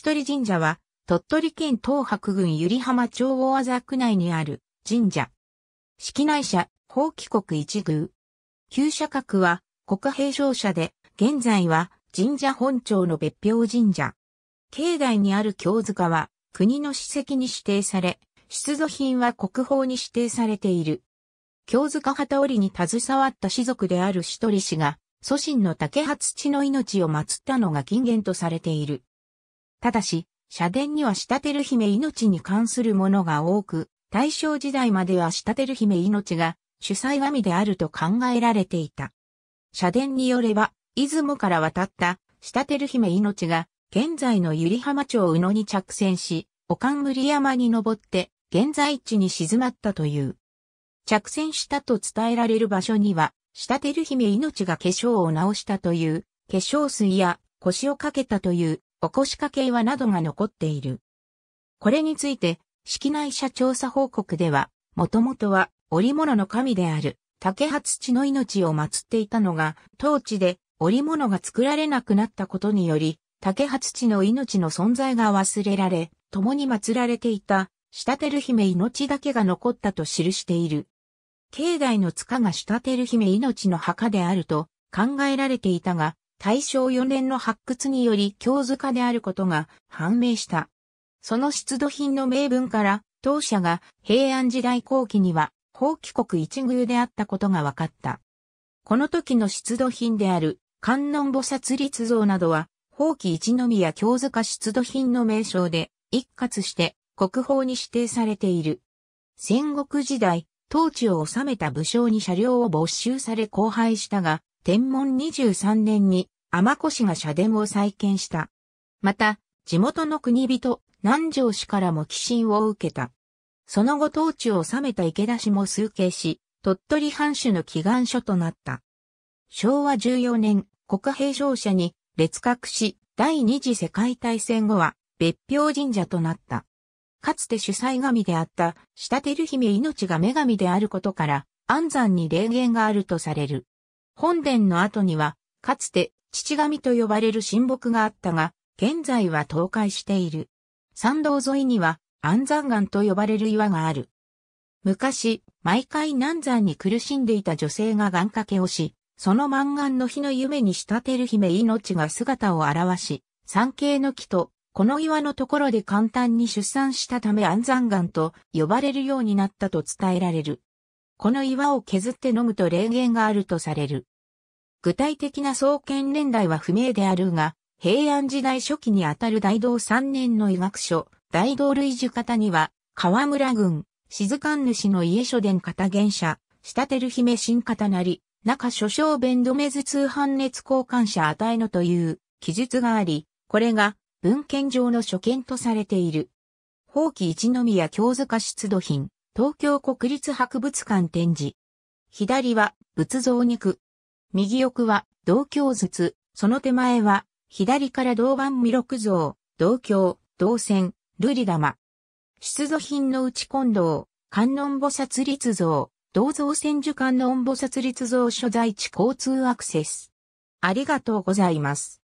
七鳥神社は、鳥取県東白郡百合浜町大和区内にある神社。式内社、法規国一宮。旧社格は国平商社で、現在は神社本庁の別表神社。境内にある京塚は国の史跡に指定され、出土品は国宝に指定されている。京塚旗織に携わった士族であるシト氏が、祖神の竹初地の命を祀ったのが金言とされている。ただし、社殿には下る姫命に関するものが多く、大正時代までは下る姫命が主催神であると考えられていた。社殿によれば、出雲から渡った下る姫命が現在の百合浜町宇野に着船し、おかんむり山に登って現在地に静まったという。着船したと伝えられる場所には、下る姫命が化粧を直したという、化粧水や腰をかけたというおこしかけ岩などが残っている。これについて、式内社調査報告では、もともとは織物の神である竹初土の命を祀っていたのが、当地で織物が作られなくなったことにより、竹初土の命の存在が忘れられ、共に祀られていた、下てる姫命だけが残ったと記している。境内の塚が下てる姫命の墓であると考えられていたが、大正4年の発掘により京塚であることが判明した。その出土品の名分から、当社が平安時代後期には、法規国一宮であったことが分かった。この時の出土品である観音菩薩立像などは、法規一宮京塚出土品の名称で、一括して国宝に指定されている。戦国時代、当地を治めた武将に車両を没収され荒廃したが、天文23年に天子氏が社殿を再建した。また、地元の国人、南城氏からも寄進を受けた。その後統治を治めた池田氏も崇敬し、鳥取藩主の祈願書となった。昭和14年、国平商社に列閣し、第二次世界大戦後は別表神社となった。かつて主催神であった、下照姫命が女神であることから、安産に霊言があるとされる。本殿の後には、かつて、父神と呼ばれる神木があったが、現在は倒壊している。参道沿いには、安山岩と呼ばれる岩がある。昔、毎回南山に苦しんでいた女性が願掛けをし、その満願の日の夢に仕立てる姫命が姿を現し、山系の木と、この岩のところで簡単に出産したため安山岩と呼ばれるようになったと伝えられる。この岩を削って飲むと霊言があるとされる。具体的な創建年代は不明であるが、平安時代初期にあたる大道三年の医学書、大道類樹方には、河村郡、静観主の家書伝方原社、下てる姫新方なり、中諸将弁止めず通販熱交換者与えのという記述があり、これが文献上の所見とされている。法規一宮京塚出土品。東京国立博物館展示。左は仏像肉。右奥は銅鏡筒。その手前は左から銅板弥勒像、銅鏡、銅線、瑠璃玉。出土品の内近藤、観音菩薩立像、銅像千手観音菩薩立像所在地交通アクセス。ありがとうございます。